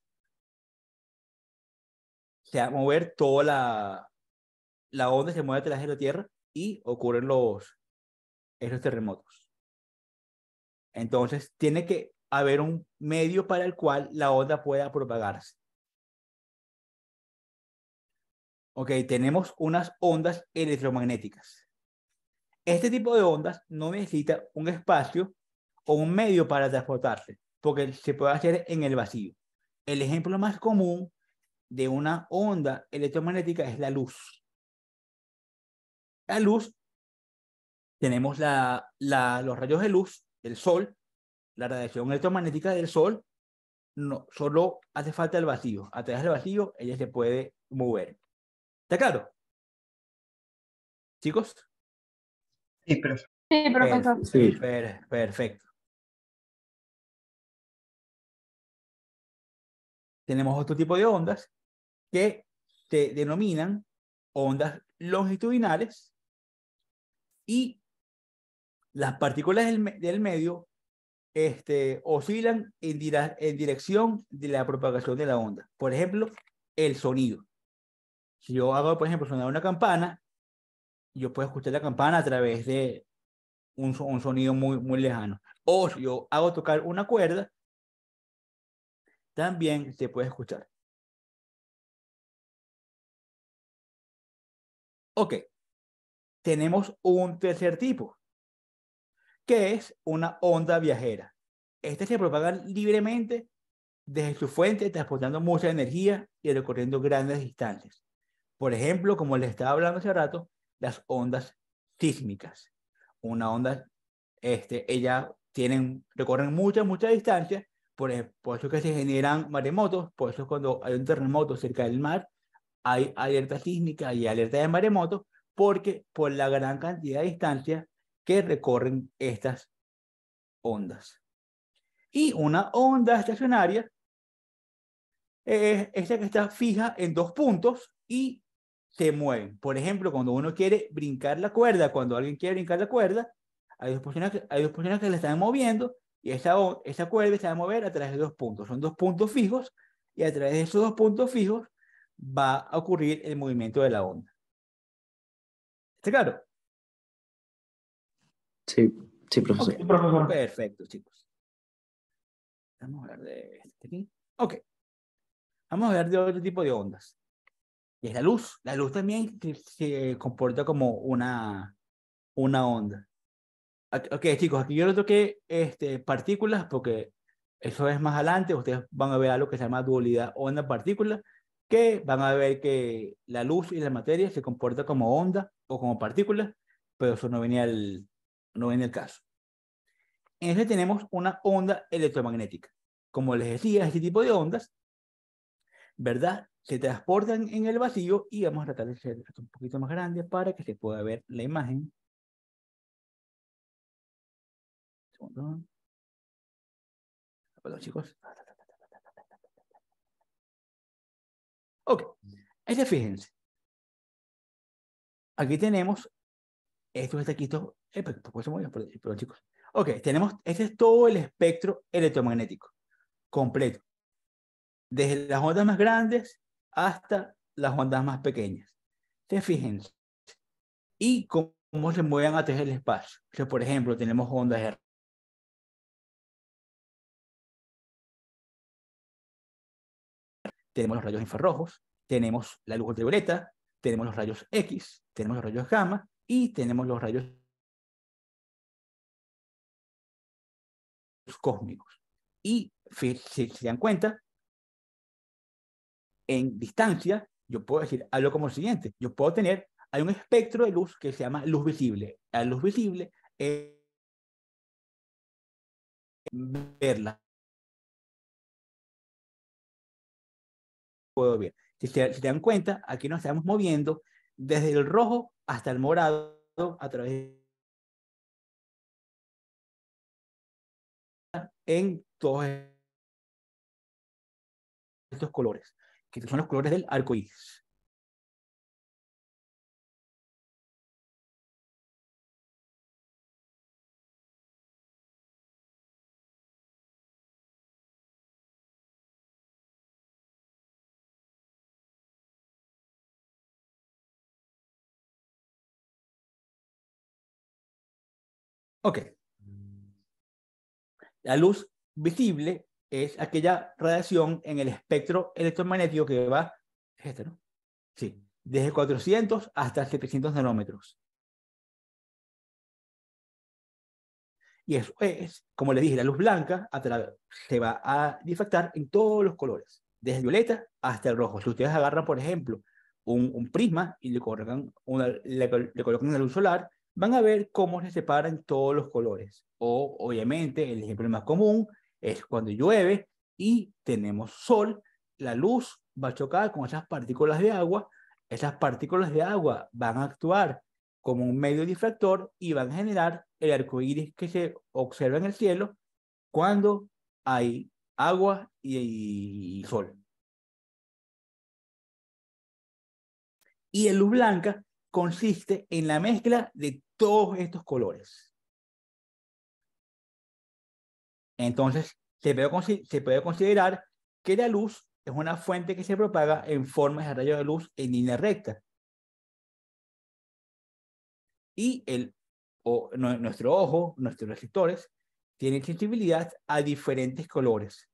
se va a mover toda la, onda, se mueve través de la tierra y ocurren los, esos terremotos. Entonces, tiene que haber un medio para el cual la onda pueda propagarse. Ok, tenemos unas ondas electromagnéticas. Este tipo de ondas no necesita un espacio o un medio para transportarse, porque se puede hacer en el vacío. El ejemplo más común de una onda electromagnética es la luz. La luz, tenemos los rayos de luz del sol, la radiación electromagnética del sol, no, solo hace falta el vacío. A través del vacío ella se puede mover. ¿Está claro? Chicos. Sí, perfecto. tenemos otro tipo de ondas que se denominan ondas longitudinales y las partículas del, del medio este, oscilan en, en dirección de la propagación de la onda. Por ejemplo, el sonido. Si yo hago, por ejemplo, sonar una campana, yo puedo escuchar la campana a través de un, un, sonido muy, muy lejano. O si yo hago tocar una cuerda, también se puede escuchar. Ok, tenemos un tercer tipo, que es una onda viajera. Esta se propaga libremente desde su fuente, transportando mucha energía y recorriendo grandes distancias. Por ejemplo, como les estaba hablando hace rato, las ondas sísmicas. Una onda, este, ellas tienen, recorren muchas muchas distancias por, eso que se generan maremotos, por eso cuando hay un terremoto cerca del mar, hay alerta sísmica y alerta de maremotos, porque por la gran cantidad de distancia que recorren estas ondas. Y una onda estacionaria es esta que está fija en dos puntos y se mueven. Por ejemplo, cuando uno quiere brincar la cuerda, cuando alguien quiere brincar la cuerda, hay dos personas que, hay dos personas que la están moviendo y esa, esa cuerda se va a mover a través de dos puntos. Son dos puntos fijos y a través de esos dos puntos fijos va a ocurrir el movimiento de la onda. ¿Está claro? Sí, sí, profesor. Perfecto, chicos. Vamos a hablar de este aquí. Ok. Vamos a hablar de otro tipo de ondas. Y es la luz. La luz también se comporta como una, una onda. Ok, chicos, aquí yo lo toqué este, partículas porque eso es más adelante. Ustedes van a ver algo que se llama dualidad onda-partícula, que van a ver que la luz y la materia se comporta como onda o como partículas, pero eso no venía al, no venía el caso. En ese tenemos una onda electromagnética. Como les decía, este tipo de ondas, ¿verdad? Se transportan en el vacío y vamos a tratar de hacer esto un poquito más grande para que se pueda ver la imagen. Perdón, chicos. Ok. Este, fíjense. Aquí tenemos estos estaquitos. Eh, perdón, pues, pues, pues, chicos. Ok, tenemos, este es todo el espectro electromagnético completo. Desde las ondas más grandes hasta las ondas más pequeñas. fíjense. Y cómo se mueven a través del espacio. por ejemplo, tenemos ondas tenemos los rayos infrarrojos, tenemos la luz ultravioleta, tenemos los rayos X, tenemos los rayos gamma y tenemos los rayos cósmicos. Y si se dan cuenta, en distancia, yo puedo decir algo como lo siguiente, yo puedo tener, hay un espectro de luz que se llama luz visible. La luz visible es verla, puedo ver. Si, se, te dan cuenta, aquí nos estamos moviendo desde el rojo hasta el morado a través en todos estos colores, que son los colores del arco Ok. La luz visible es aquella radiación en el espectro electromagnético que va, este, desde 400 hasta 700 nanómetros. Y eso es, como les dije, la luz blanca se va a difractar en todos los colores, desde el violeta hasta el rojo. Si ustedes agarran, por ejemplo, un, prisma y le, colocan una, colocan una luz solar, van a ver cómo se separan todos los colores. O obviamente el ejemplo más común es cuando llueve y tenemos sol, la luz va a chocar con esas partículas de agua, esas partículas de agua van a actuar como un medio difractor y van a generar el arco iris que se observa en el cielo cuando hay agua y, sol. Y la luz blanca consiste en la mezcla de todos estos colores. Entonces, se puede, considerar que la luz es una fuente que se propaga en formas de rayos de luz en línea recta. Y nuestro ojo, nuestros receptores, tienen sensibilidad a diferentes colores.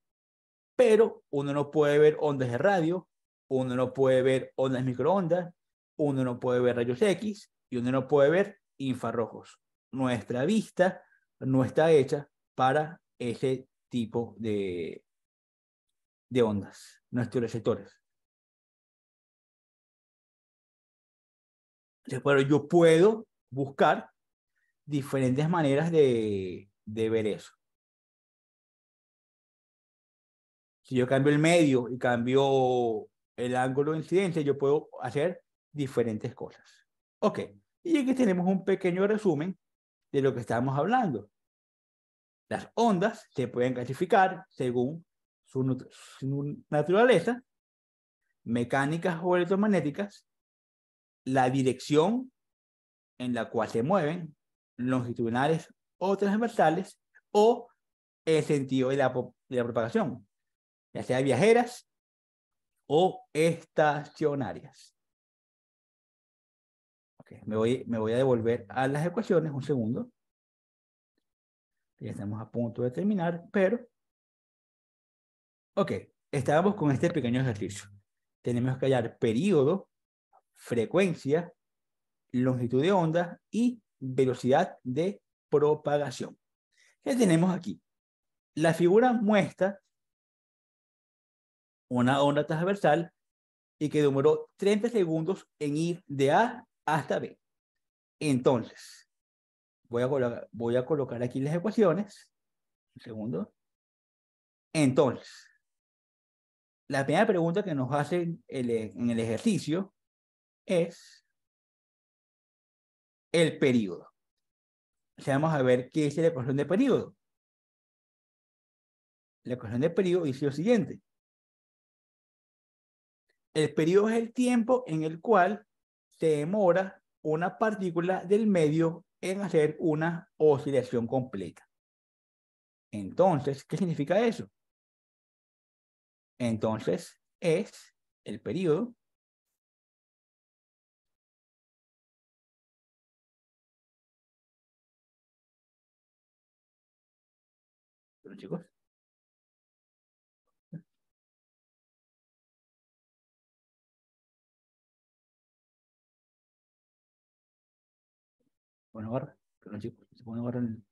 Pero uno no puede ver ondas de radio, uno no puede ver ondas microondas, uno no puede ver rayos X y uno no puede ver infrarrojos. Nuestra vista no está hecha para ese tipo de, ondas, nuestros receptores. Pero yo puedo buscar diferentes maneras de, de ver eso. Si yo cambio el medio y cambio el ángulo de incidencia, yo puedo hacer diferentes cosas. Ok. Y aquí tenemos un pequeño resumen de lo que estábamos hablando. Las ondas se pueden clasificar según su, naturaleza, mecánicas o electromagnéticas, la dirección en la cual se mueven, longitudinales o transversales, o el sentido de la propagación, ya sea viajeras o estacionarias me, voy, me voy a devolver a las ecuaciones un segundo. Ya estamos a punto de terminar, pero... Ok, estábamos con este pequeño ejercicio. Tenemos que hallar periodo, frecuencia, longitud de onda y velocidad de propagación. ¿Qué tenemos aquí? La figura muestra una onda transversal y que demoró 30 segundos en ir de A hasta ah, B. Entonces, voy a, colocar, voy a colocar aquí las ecuaciones. Un segundo. Entonces, la primera pregunta que nos hacen en el ejercicio es el periodo. vamos a ver qué es la ecuación de periodo. La ecuación de periodo dice lo siguiente. El periodo es el tiempo en el cual se demora una partícula del medio en hacer una oscilación completa. Entonces, ¿qué significa eso? Entonces, es el periodo chicos, bueno barra, pero no chicos, se pone barra en el...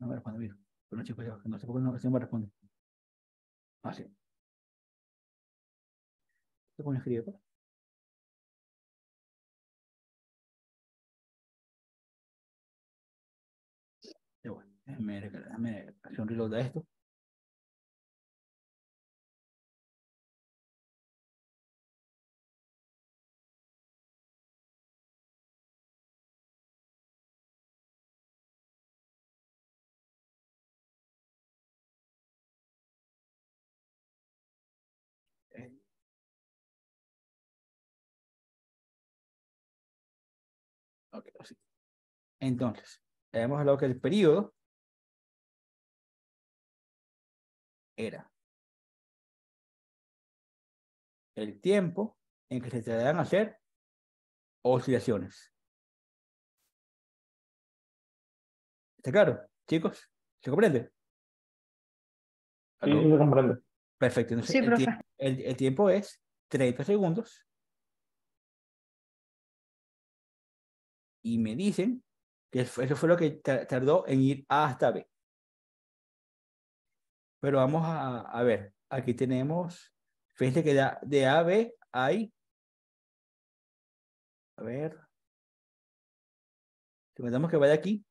No me responde, mira. Pero no chicos, ya, no sé por qué no, no me responde. Ah, sí. Se pone escribir? ¿verdad? Pues. Y bueno, déjame, déjame hacer un reload de esto. Okay, Entonces, hemos hablado que el periodo era el tiempo en que se te a hacer oscilaciones. ¿Está claro, chicos? ¿Se comprende? Sí, se comprende. Perfecto. el, el tiempo es 30 segundos y me dicen que eso fue lo que tardó en ir A hasta B. Pero vamos a, ver, aquí tenemos, fíjense que de, de A a B hay, a ver, si mandamos que vaya aquí,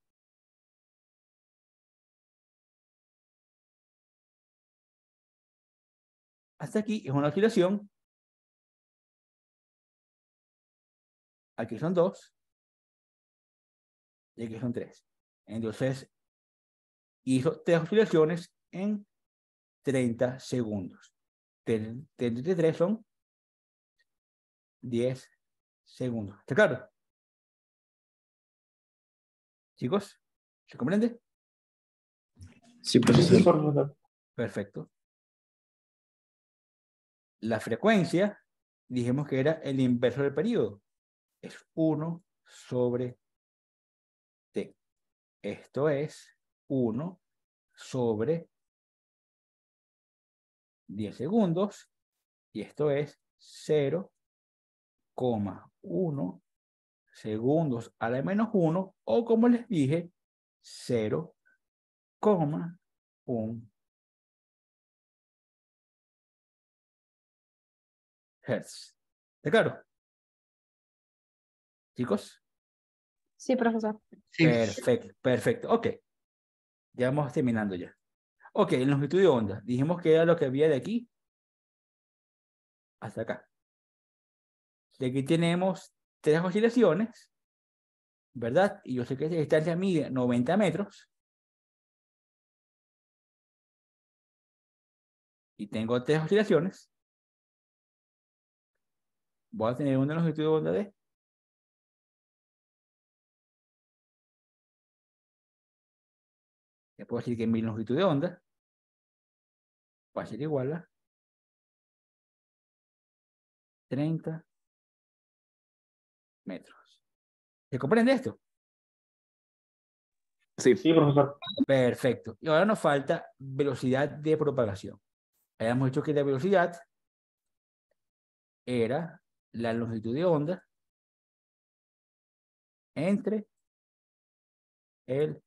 hasta aquí es una oscilación. Aquí son dos de que son tres. Entonces, hizo tres oscilaciones en 30 segundos. 33 son 10 segundos. ¿Está claro? Chicos, ¿se comprende? Sí, profesor. Perfecto. La frecuencia, dijimos que era el inverso del periodo. Es 1 sobre esto es 1 sobre 10 segundos y esto es 0,1 segundos a la menos 1 o como les dije 0,1 hertz. ¿Está claro? Chicos. Sí, profesor. Perfecto, perfecto. Ok. Ya vamos terminando ya. Ok, en longitud de onda. Dijimos que era lo que había de aquí hasta acá. De aquí tenemos tres oscilaciones, ¿verdad? Y yo sé que esa distancia mide 90 metros. Y tengo tres oscilaciones. Voy a tener una longitud de onda de Le puedo decir que mi longitud de onda va a ser igual a 30 metros. ¿Se comprende esto? Sí, sí, profesor. Perfecto. Y ahora nos falta velocidad de propagación. Habíamos dicho que la velocidad era la longitud de onda entre el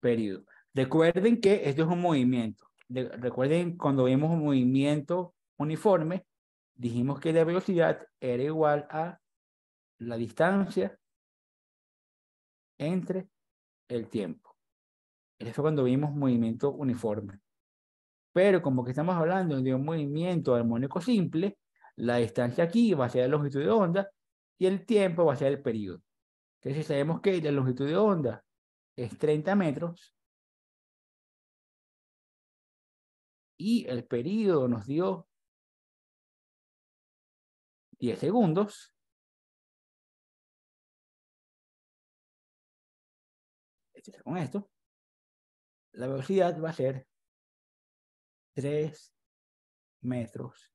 periodo. Recuerden que esto es un movimiento. recuerden cuando vimos un movimiento uniforme, dijimos que la velocidad era igual a la distancia entre el tiempo. Eso cuando vimos movimiento uniforme. Pero como que estamos hablando de un movimiento armónico simple, la distancia aquí va a ser la longitud de onda y el tiempo va a ser el periodo. Entonces sabemos que la longitud de onda es 30 metros y el periodo nos dio 10 segundos. Con esto, la velocidad va a ser 3 metros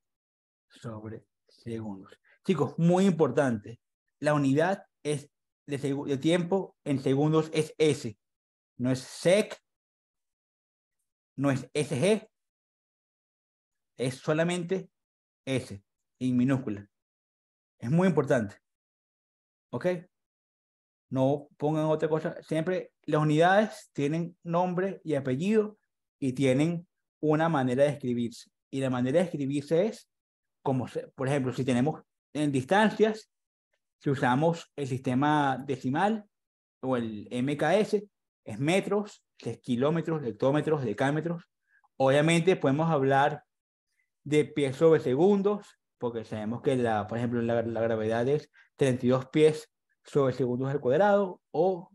sobre segundos. Chicos, muy importante. La unidad es de, de tiempo en segundos es S. No es SEC, no es SG, es solamente S, en minúscula. Es muy importante. ¿Ok? No pongan otra cosa. Siempre las unidades tienen nombre y apellido y tienen una manera de escribirse. Y la manera de escribirse es como, por ejemplo, si tenemos en distancias, si usamos el sistema decimal o el MKS, es metros, es kilómetros, hectómetros, decámetros. Obviamente podemos hablar de pies sobre segundos, porque sabemos que, la, por ejemplo, la, gravedad es 32 pies sobre segundos al cuadrado o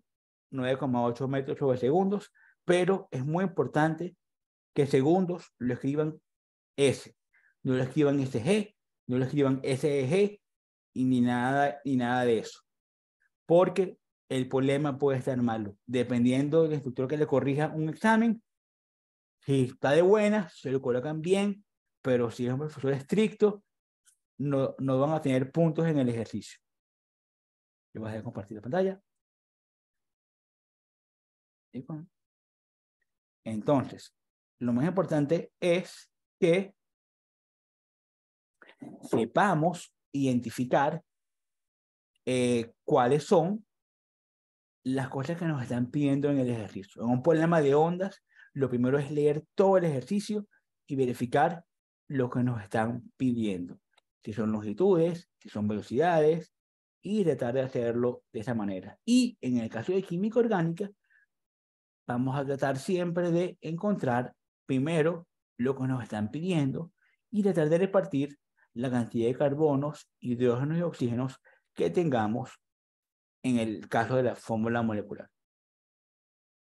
9,8 metros sobre segundos, pero es muy importante que segundos lo escriban S, no lo escriban SG, no lo escriban SEG y ni nada, ni nada de eso, porque el problema puede estar malo. Dependiendo del instructor que le corrija un examen, si está de buena, se lo colocan bien, pero si es un profesor estricto, no, van a tener puntos en el ejercicio. Yo voy a compartir la pantalla. Entonces, lo más importante es que sepamos identificar eh, cuáles son las cosas que nos están pidiendo en el ejercicio. En un problema de ondas, lo primero es leer todo el ejercicio y verificar lo que nos están pidiendo, si son longitudes, si son velocidades, y tratar de hacerlo de esa manera. Y en el caso de química orgánica, vamos a tratar siempre de encontrar primero lo que nos están pidiendo y tratar de repartir la cantidad de carbonos, hidrógenos y oxígenos que tengamos en el caso de la fórmula molecular.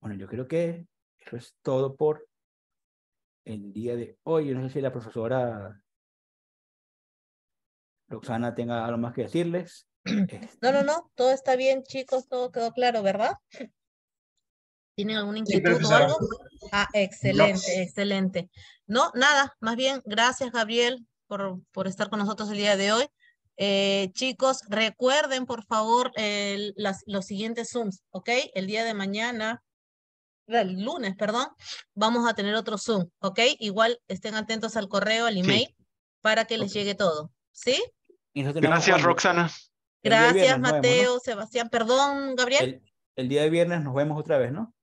Bueno, yo creo que eso es todo por el día de hoy. Yo no sé si la profesora Roxana tenga algo más que decirles. No, no, no, todo está bien, chicos, todo quedó claro, ¿verdad? ¿Tienen alguna inquietud o algo? Ah, excelente, excelente. No, nada, más bien, gracias, Gabriel, por, por estar con nosotros el día de hoy. Eh, chicos, recuerden, por favor, las, los siguientes Zooms, ¿ok? El día de mañana el lunes, perdón, vamos a tener otro Zoom, ¿ok? Igual estén atentos al correo, al email, para que les llegue todo, ¿sí? Gracias, Roxana. Gracias, Mateo, Sebastián, perdón, Gabriel. El, día de viernes nos vemos otra vez, ¿no?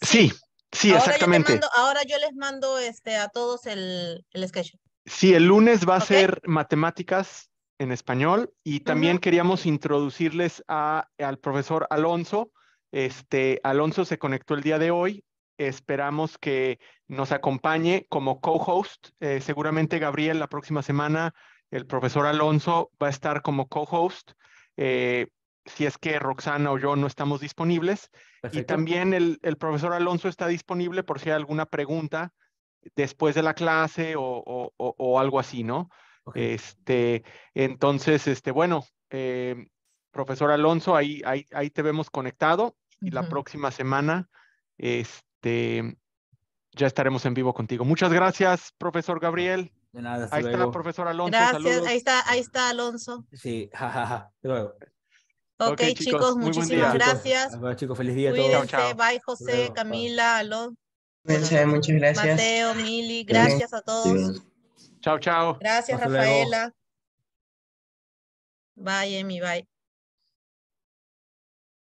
Sí, sí, exactamente. ahora yo les mando este, a todos el, el sketch. Sí, el lunes va a ser matemáticas en español y también queríamos introducirles a, al profesor Alonso este, Alonso se conectó el día de hoy. Esperamos que nos acompañe como co-host. Eh, seguramente Gabriel la próxima semana, el profesor Alonso va a estar como co-host. Eh, si es que Roxana o yo no estamos disponibles. Y también el, profesor Alonso está disponible por si hay alguna pregunta después de la clase o, o, algo así, ¿no? Este, entonces, este, bueno, eh, profesor Alonso, ahí, te vemos conectado y la próxima semana este, ya estaremos en vivo contigo. Muchas gracias, profesor Gabriel. De nada, hasta ahí está, profesor Alonso. Gracias, ahí está, ahí está Alonso. Sí, jajaja, luego. Ok, okay chicos, muchísimas gracias. Chicos, chicos, feliz día a todos. Bye, José, Camila, Alonso. Muchas, gracias. Mateo, Mili, gracias a todos. Chao, chao. Gracias, Rafaela. Bye, Emi, bye.